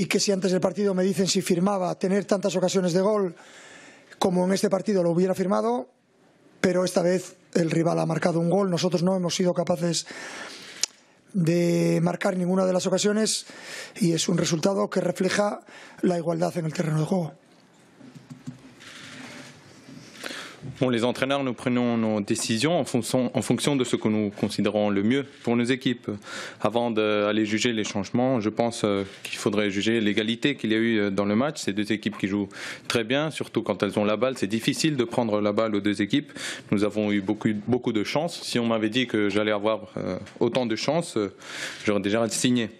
y que si antes del partido me dicen si firmaba tener tantas ocasiones de gol como en este partido lo hubiera firmado, pero esta vez el rival ha marcado un gol, nosotros no hemos sido capaces de marcar ninguna de las ocasiones y es un resultado que refleja la igualdad en el terreno de juego. les entraîneurs, nous prenons nos décisions en fonction, de ce que nous considérons le mieux pour nos équipes. Avant d'aller juger les changements, je pense euh, qu'il faudrait juger l'égalité qu'il y a eu euh, dans le match. Ces deux équipes qui jouent très bien, surtout quand elles ont la balle. C'est difficile de prendre la balle aux deux équipes. Nous avons eu beaucoup, beaucoup de chance. Si on m'avait dit que j'allais avoir euh, autant de chance, j'aurais déjà signé.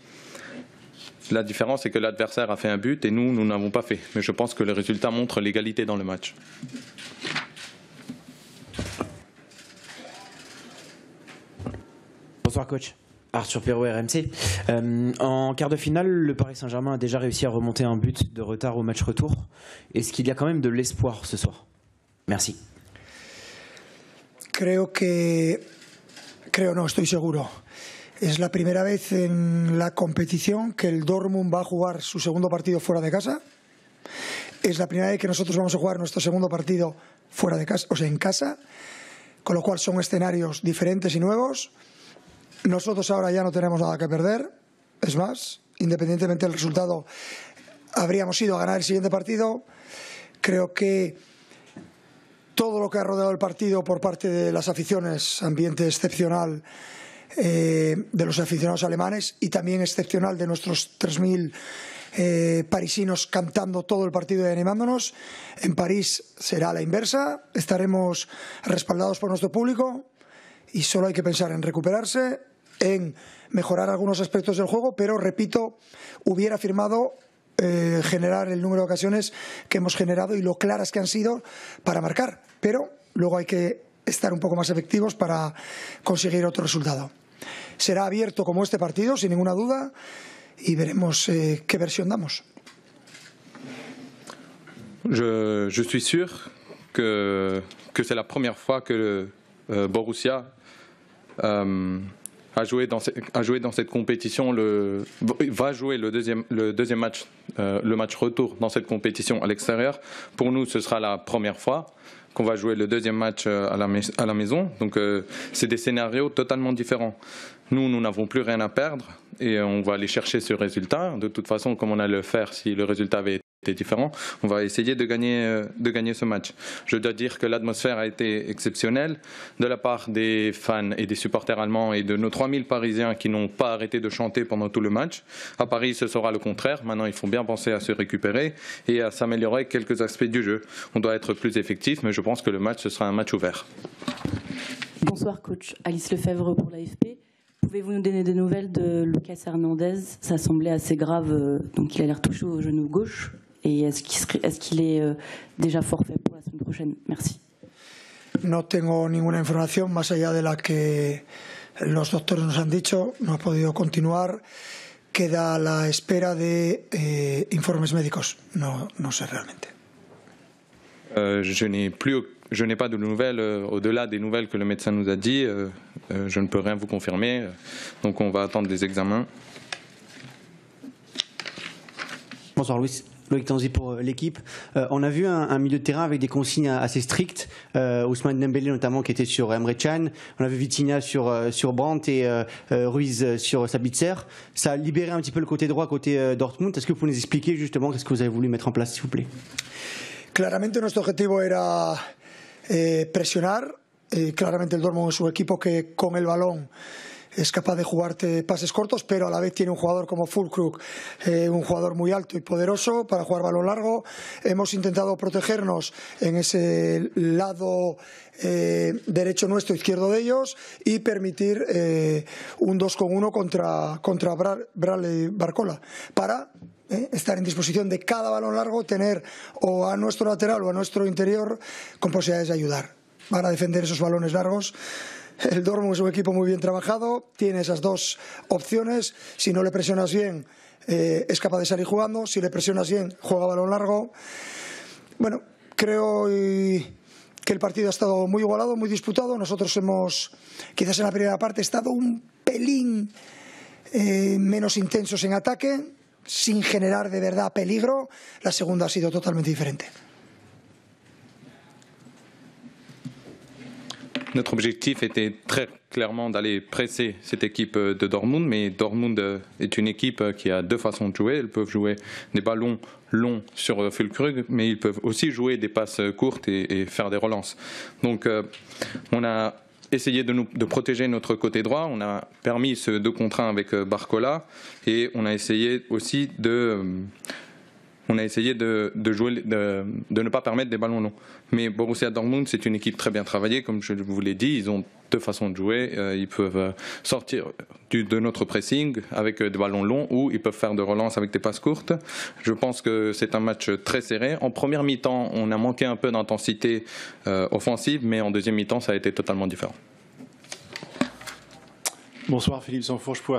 La différence, c'est que l'adversaire a fait un but et nous, nous n'avons pas fait. Mais je pense que le résultat montre l'égalité dans le match. Bonsoir coach. Arthur Perrault, RMC. Euh, en quart de finale, le Paris Saint-Germain a déjà réussi à remonter un but de retard au match retour. Est-ce qu'il y a quand même de l'espoir ce soir Merci. Creo que. Creo no, estoy seguro. Es la primera vez en la competición que el Dortmund va a jugar su segundo partido fuera de casa. Es la primera vez que nosotros vamos a jugar nuestro segundo partido fuera de casa, o sea, en casa. Con lo cual son escenarios diferentes et nuevos. Nosotros ahora ya no tenemos nada que perder, es más, independientemente del resultado, habríamos ido a ganar el siguiente partido. Creo que todo lo que ha rodeado el partido por parte de las aficiones, ambiente excepcional eh, de los aficionados alemanes y también excepcional de nuestros 3.000 eh, parisinos cantando todo el partido y animándonos. En París será la inversa, estaremos respaldados por nuestro público y solo hay que pensar en recuperarse, en mejorar algunos aspectos del juego, pero repito, hubiera firmado eh, generar el número de ocasiones que hemos generado y lo claras que han sido para marcar. Pero luego hay que estar un poco más efectivos para conseguir otro resultado. Será abierto como este partido, sin ninguna duda, y veremos eh, qué versión damos. Je, je suis sûr que, que la primera fois que euh, Borussia euh, à jouer dans, dans cette compétition, le, va jouer le deuxième, le deuxième match, euh, le match retour dans cette compétition à l'extérieur. Pour nous, ce sera la première fois qu'on va jouer le deuxième match euh, à la, à la maison. Donc euh, c'est des scénarios totalement différents. Nous, nous n'avons plus rien à perdre et on va aller chercher ce résultat. De toute façon, comme on allait le faire si le résultat avait été différent. On va essayer euh, de gagner, ce match. Je dois dire que l'atmosphère a été exceptionnelle de la part des fans et des supporters allemands et de nos 3000 Parisiens qui n'ont pas arrêté de chanter pendant tout le match. À Paris, ce sera le contraire. Maintenant, il faut bien penser à se récupérer et à s'améliorer quelques aspects du jeu. On doit être plus effectif, mais je pense que le match, ce sera un match ouvert. Bonsoir, coach. Alice Lefebvre pour l'AFP. Pouvez-vous nous donner des nouvelles de Lucas Hernandez Ça semblait assez grave, euh, donc il a l'air touché au genou gauche. Et est-ce qu'il serait, est, est euh, déjà forfait pour la semaine prochaine Merci. No tengo ninguna información más allá de la que los doctores nos han dicho. No ha podido continuar. Queda a la espera de eh, informes médicos. No, no sé realmente. Euh, je n'ai plus, je n'ai pas de nouvelles euh, au-delà des nouvelles que le médecin nous a dit. Euh, euh je ne peux rien vous confirmer. donc on va attendre les examens. Bonsoir Louis. Loïc Tanzi pour euh, l'équipe. Euh, on a vu un, milieu de terrain avec des consignes assez strictes. Euh, Ousmane Dembélé notamment qui était sur Emre Can. On a vu Vitinha sur, sur Brandt et Ruiz sur Sabitzer. Ça a libéré un petit peu le côté droit côté Dortmund. Est-ce que vous pouvez nous expliquer justement qu'est-ce que vous avez voulu mettre en place s'il vous plaît Clairement notre objectif était de eh, pressionner. Eh, Clairement le Dortmund est un équipe que con el balón... es capaz de jugarte pases cortos, pero a la vez tiene un jugador como Fulcrook, eh, un jugador muy alto y poderoso para jugar balón largo. Hemos intentado protegernos en ese lado eh, derecho nuestro, izquierdo de ellos, y permitir eh, un 2 con 1 contra, contra Bradley Barcola para estar en disposición de cada balón largo, tener o a nuestro lateral o a nuestro interior con posibilidades de ayudar. para defender esos balones largos El Dortmund es un equipo muy bien trabajado, tiene esas dos opciones. Si no le presionas bien, eh, es capaz de salir jugando. Si le presionas bien, juega balón largo. Bueno, creo que el partido ha estado muy igualado, muy disputado. Nosotros hemos, quizás en la primera parte, estado un pelín eh, menos intensos en ataque, sin generar de verdad peligro. La segunda ha sido totalmente diferente. notre objectif était très clairement d'aller presser cette équipe euh, de Dortmund, mais Dortmund euh, est une équipe euh, qui a deux façons de jouer. Elles peuvent jouer des ballons longs sur Fulkrug, mais ils peuvent aussi jouer des passes courtes et, faire des relances. Donc on a essayé de, nous, de protéger notre côté droit, on a permis ce deux contre avec Barcola, et on a essayé aussi de on a essayé de, ne pas permettre des ballons longs. Mais Borussia Dortmund, c'est une équipe très bien travaillée, comme je vous l'ai dit. Ils ont deux façons de jouer. Euh, ils peuvent euh, sortir de notre pressing avec euh, des ballons longs ou ils peuvent faire de relance avec des passes courtes. Je pense que c'est un match très serré. En première mi-temps, on a manqué un peu d'intensité offensive, mais en deuxième mi-temps, ça a été totalement différent. Bonsoir Philippe Sanfourche pour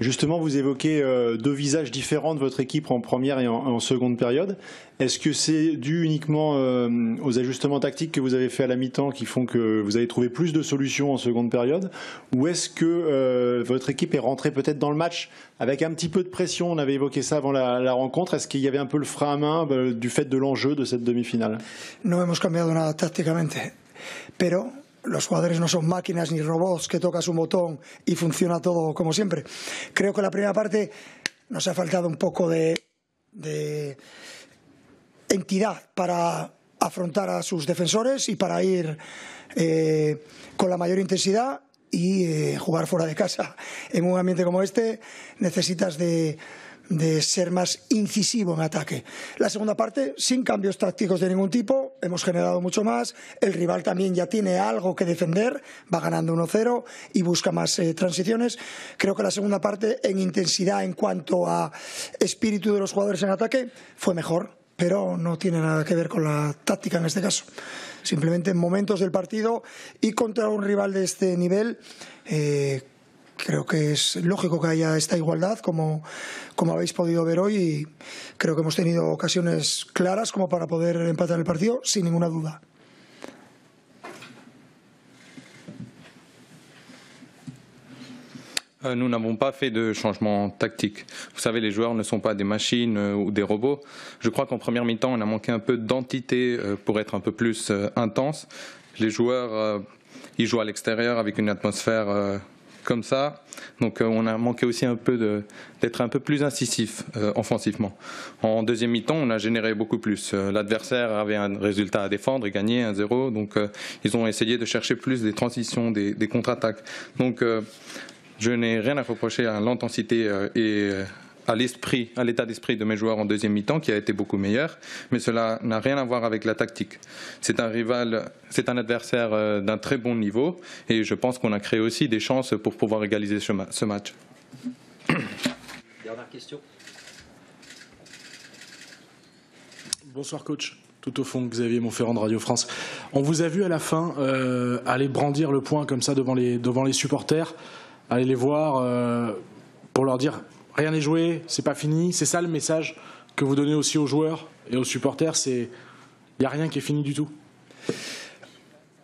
Justement, vous évoquez euh, deux visages différents de votre équipe en première et en, seconde période. Est-ce que c'est dû uniquement euh, aux ajustements tactiques que vous avez fait à la mi-temps qui font que vous avez trouvé plus de solutions en seconde période Ou est-ce que euh, votre équipe est rentrée peut-être dans le match avec un petit peu de pression On avait évoqué ça avant la, rencontre. Est-ce qu'il y avait un peu le frein à main bah, du fait de l'enjeu de cette demi-finale Nous avons cambiado nada tácticamente, pero los jugadores no son máquinas ni robots que tocas un botón y funciona todo como siempre. Creo que la primera parte nos ha faltado un poco de, entidad para afrontar a sus defensores y para ir eh, con la mayor intensidad y eh, jugar fuera de casa. En un ambiente como este necesitas de de ser más incisivo en ataque. La segunda parte, sin cambios tácticos de ningún tipo, hemos generado mucho más, el rival también ya tiene algo que defender, va ganando 1-0 y busca más eh, transiciones. Creo que la segunda parte, en intensidad en cuanto a espíritu de los jugadores en ataque, fue mejor, pero no tiene nada que ver con la táctica en este caso. Simplemente en momentos del partido y contra un rival de este nivel. Eh, Je crois que es lógico que haya esta igualdad, como, como habéis podido ver hoy, Je crois que hemos tenido ocasiones claras como pour poder empatar el partido, sans aucune duda. Euh, nous n'avons pas fait de changement tactique. Vous savez, les joueurs ne sont pas des machines euh, ou des robots. Je crois qu'en première mi-temps, on a manqué un peu d'entité euh, pour être un peu plus intense. Les joueurs, ils jouent à l'extérieur avec une atmosphère comme ça. Donc euh, on a manqué aussi un peu d'être un peu plus incisif euh, offensivement. En deuxième mi-temps, on a généré beaucoup plus. Euh, l'adversaire avait un résultat à défendre et gagné 1-0. Donc ils ont essayé de chercher plus des transitions, des, des contre-attaques. Donc je n'ai rien à reprocher à l'intensité et à l'esprit, à l'état d'esprit de mes joueurs en deuxième mi-temps, qui a été beaucoup meilleur, mais cela n'a rien à voir avec la tactique. C'est un rival, c'est un adversaire euh, d'un très bon niveau, et je pense qu'on a créé aussi des chances pour pouvoir égaliser ce match. Dernière question. Bonsoir coach. Tout au fond, Xavier Monferrand de Radio France. On vous a vu à la fin euh, aller brandir le point comme ça devant les, devant les supporters, aller les voir euh, pour leur dire rien n'est joué, c'est pas fini. C'est ça le message que vous donnez aussi aux joueurs et aux supporters, c'est il n'y rien qui est fini du tout.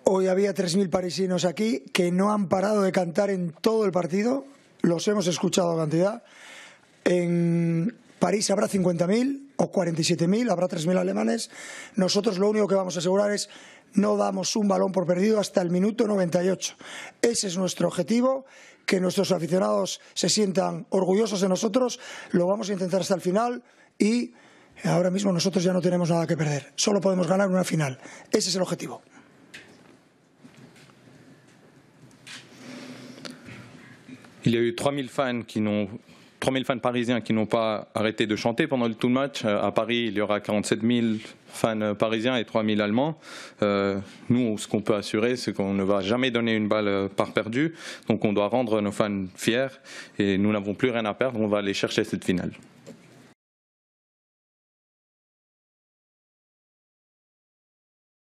Hoy había 3.000 parisinos aquí que no han parado de cantar en todo el partido. Los hemos escuchado a cantidad. En París habrá 50.000 o 47.000, habrá 3.000 alemanes. Nosotros lo único que vamos a asegurar es no damos un balón por perdido hasta el minuto 98. Ese es nuestro objetivo, que nuestros aficionados se sientan orgullosos de nosotros. Lo vamos a intentar hasta el final y ahora mismo nosotros ya no tenemos nada que perder. Solo podemos ganar una final. Ese es el objetivo. 3000 fans parisiens qui n'ont pas arrêté de chanter pendant le tout le match. Euh, à Paris, il y aura 47 000 fans parisiens et 3000 Allemands. Euh, nous, ce qu'on peut assurer, c'est qu'on ne va jamais donner une balle euh, par perdue. Donc on doit rendre nos fans fiers et nous n'avons plus rien à perdre. On va aller chercher cette finale.